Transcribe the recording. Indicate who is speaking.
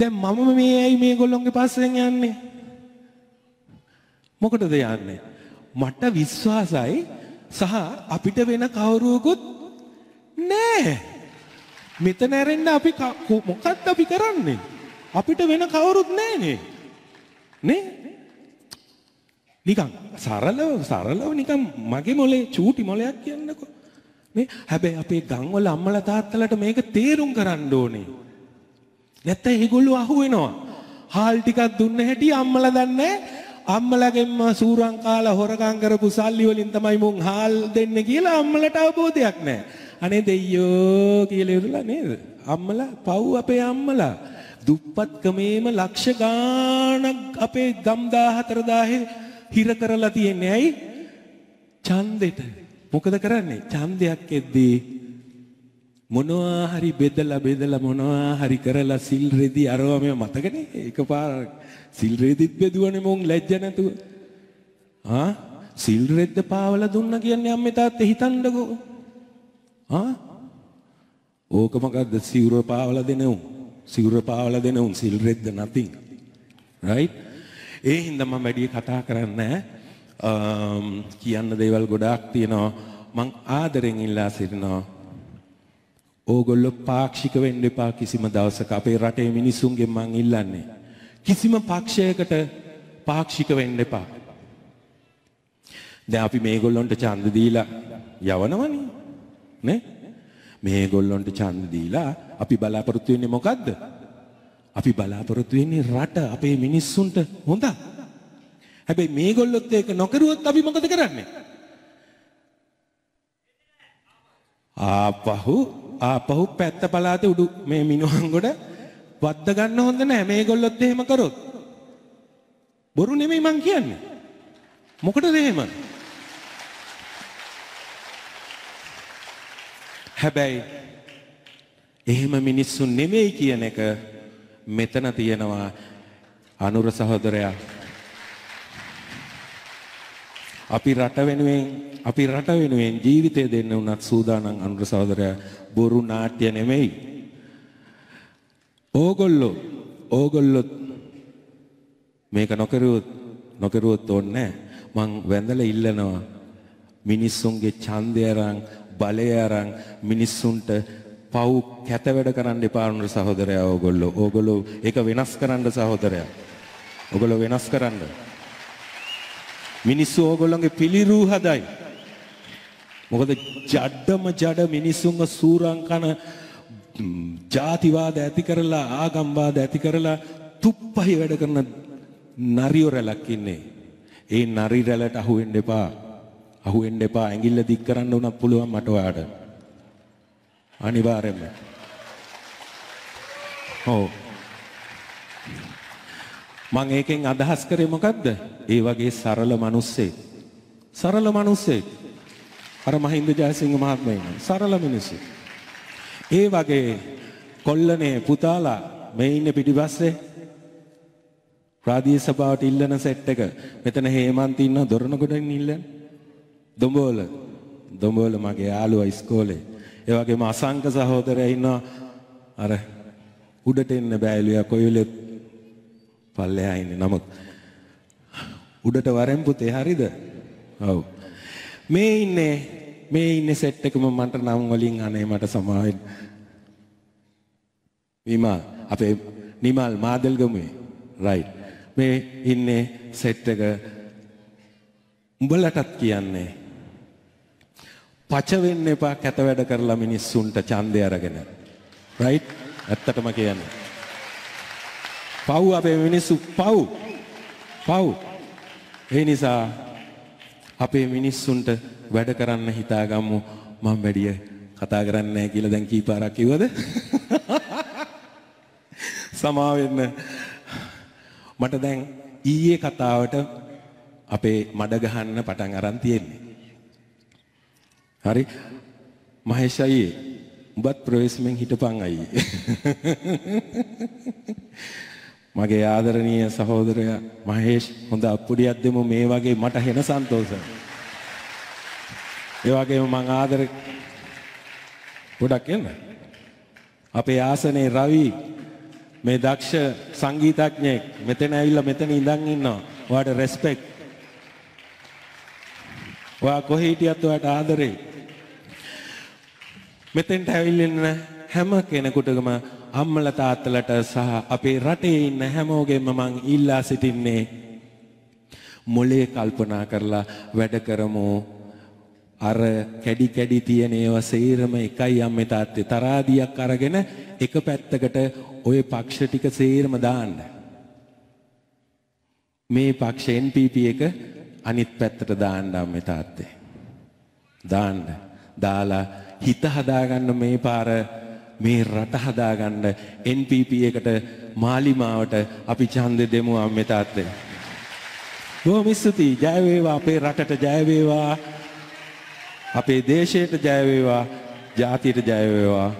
Speaker 1: දැන් මම මේ ඇයි මේගොල්ලොන්ගේ පස්සෙන් යන්නේ? මොකටද යන්නේ? මට විශ්වාසයි සහ අපිට වෙන කවුරුවකුත් නෑ. මෙතන ඇරෙන්න අපි මොකක්ද අපි කරන්නේ? අපිට වෙන කවුරුත් නෑනේ. නේ? නිකන් සරලව සරලව නිකන් මගේ මොලේ චූටි මොලයක් කියන්නකෝ. මේ හැබැයි අපේ ගම්වල අම්මලා තාත්තලාට මේක තේරුම් කරන්න ඕනේ. නැත්නම් ඒගොල්ලෝ අහුවෙනවා. හාල් ටිකක් දුන්න හැටි අම්මලා දන්නේ අම්මලගෙන්ම සූරං කාලා හොරකම් කරපු සල්ලි වලින් තමයි මුන් හාල් දෙන්නේ කියලා අම්මලට අවබෝධයක් නැහැ. අනේ දෙයියෝ කියලා ඉරුලා නේද? අම්මලා පව් අපේ අම්මලා දුප්පත්කමේම ලක්ෂ ගාණක් අපේ ගම් 14000 හිර කරලා තියන්නේ ඇයි? ඡන්දෙට. මොකද කරන්නේ? ඡන්දයක් එද්දී මොනවා හරි බෙදලා බෙදලා මොනවා හරි කරලා සිල් රෙදි අරව මේ මතකනේ එකපාර සිල් රෙදිත් බෙදුවනේ මොන් ලැජ්ජ නැතුව ආ සිල් රෙද්ද පාවලා දුන්න කියන්නේ අම්මේ තාත්තේ හිතන්නකෝ ආ ඕක මොකද්ද සිවුර පාවලා දෙන උන් සිවුර පාවලා දෙන උන් සිල් රෙද්ද නැතිං රයිට් ඒ හින්දා මම වැඩි කතා කරන්නේ කියන්න දේවල් ගොඩාක් තියෙනවා මං ආදරෙන් ඉල්ලා සිටිනවා ඕගොල්ලෝ පාක්ෂික වෙන්න එපා කිසිම දවසක අපේ රටේ මිනිසුන්ගෙන් මං ඉල්ලන්නේ කිසිම පක්ෂයකට පාක්ෂික වෙන්න එපා දැන් අපි මේගොල්ලන්ට ඡන්ද දීලා යවනවනේ නේ මේගොල්ලන්ට ඡන්ද දීලා අපි බලාපොරොත්තු වෙන්නේ මොකද්ද අපි බලාපොරොත්තු වෙන්නේ රට අපේ මිනිස්සුන්ට හොඳ හැබැයි මේගොල්ලොත් ඒක නොකරුවොත් අපි මොකද කරන්නේ ආපහු ආපහු පැත්ත පළාතේ උඩු මේ මිනුවන්ගොඩ වද්ද ගන්න හොඳ නැහැ මේගොල්ලොත් එහෙම කරොත්. බොරු නෙමෙයි මං කියන්නේ. මොකටද එහෙම? හැබැයි එහෙම මිනිස්සු නෙමෙයි කියන එක මෙතන තියෙනවා අනුර සහෝදරයා අපි රට වෙනුවෙන් අපි රට වෙනුවෙන් ජීවිතය දෙන්න උනත් සූදානම් අනුර සහෝදරයා බොරු නාට්‍ය නෙමෙයි. ඕගොල්ලෝ ඕගොල්ලොත් මේක නොකරුවොත් නොකරුවොත් ඕන්නේ මං වැඳලා ඉල්ලනවා මිනිස්සුන්ගේ ඡන්දය අරන් බලය අරන් මිනිස්සුන්ට පව් කැත වැඩ කරන්න එපා අනුර සහෝදරයා ඕගොල්ලෝ ඕගොල්ලෝ ඒක වෙනස් කරන්න සහෝදරයා ඔගොල්ලෝ වෙනස් කරන්න මිනිස්සු ඕගොල්ලන්ගේ පිළිරූ හදයි. මොකද ජඩම ජඩ මිනිස්සුන්ව සූරංකන ජාතිවාද ඇති කරලා ආගම්වාද ඇති කරලා තුප්පහි වැඩ කරන නරියෝ රැලක් ඉන්නේ. ඒ නරි රැලට අහු වෙන්න එපා. අහු වෙන්න එපා. ඇඟිල්ල දික් කරන්න උනත් පුළුවන් මට ඔයාට. අනිවාර්යයෙන්ම. ඔව්. මං ඒකෙන් අදහස් කරේ මොකද්ද? ඒ වගේ සරල මිනිස්සෙක්. සරල මිනිස්සෙක්. අර මහින්ද ජයසිංහ මහත්මයා සරල මිනිස්සෙක්. ඒ වගේ කොල්ලනේ පුතාලා මේ ඉන්න පිටිපස්සේ ප්‍රාදේශ සභාවට ඉල්ලන සෙට් එක. මෙතන හේමන්ත ඉන්න දොරණගොඩින් ඉල්ලන. දොඹවල. දොඹවල මගේ යාළුවා ඉස්කෝලේ. ඒ වගේම අසංක සහෝදරයා ඉන්න අර උඩට එන්න බෑලුවා කොයිලෙත් පල්ලෙහා ඉන්නේ. නමුත් උඩට වරෙන් පුතේ හරිද? ඔව්. මේ ඉන්නේ මේ ඉන්නේ සෙට් එකම මන්ට නම් වලින් අනේ මට සමා වෙන්න. විමා අපේ නිමල් මාදල්ගමුවේ රයිට්. මේ ඉන්නේ සෙට් එක උඹලටත් කියන්නේ පච වෙන්න එපා කැත වැඩ කරලා මිනිස්සුන්ට ඡන්දය අරගෙන. රයිට්? ඇත්තටම කියන්නේ පව් අපේ මිනිස්සු පව් පව් ඒ නිසා අපේ මිනිස්සුන්ට වැඩ කරන්න හිතාගම්මු මම වැඩිය කතා කරන්නේ නැහැ කියලා දැන් කී පාරක් කිව්වද සමා වෙන්න මට දැන් ඊයේ කතාවට අපේ මඩ ගහන්න පටන් අරන් තියෙන්නේ හරි මහේෂ් අයියේ උඹත් ප්‍රවේශමෙන් හිටපන් අයියේ මගේ ආදරණීය සහෝදරයා මහේෂ් හොඳ අප්පුඩියක් දෙමු මේ වගේ මට හෙන සන්තෝෂයි. ඒ වගේම මං ආදර ගොඩක් එන්න. අපේ ආසනේ රවි මේ දක්ෂ සංගීතඥයෙක් මෙතන ඇවිල්ලා මෙතන ඉඳන් ඉන්නවා. ඔයාට රෙස්පෙක්ට්. ඔයා කොහේ හිටියත් ඔයාට ආදරේ. මෙතෙන්ට ඇවිල්ලා හැම කෙනෙකුටම අම්මල තාත්තලට සහ අපේ රටේ ඉන්න හැමෝගෙම මං ඉල්ලා සිටින්නේ මොලේ කල්පනා කරලා වැඩ කරමු අර කැඩි කැඩි තියෙන ඒවා සේරම එකයි අම්මේ තාත්තේ තරාදියක් අරගෙන එක පැත්තකට ওই පක්ෂ ටික සේරම දාන්න මේ පක්ෂ NPP එක අනිත් පැත්තට දාන්න අම්මේ තාත්තේ දාන්න දාලා හිත හදාගන්න මේ පාර මේ රට හදාගන්න NPP එකට මාලිමාවට අපි ඡන්දෙ දෙමු අම්මේ තාත්තේ. බොහොම ස්තුතියි. ජය වේවා අපේ රටට ජය වේවා. අපේ දේශයට ජය වේවා. ජාතියට ජය වේවා.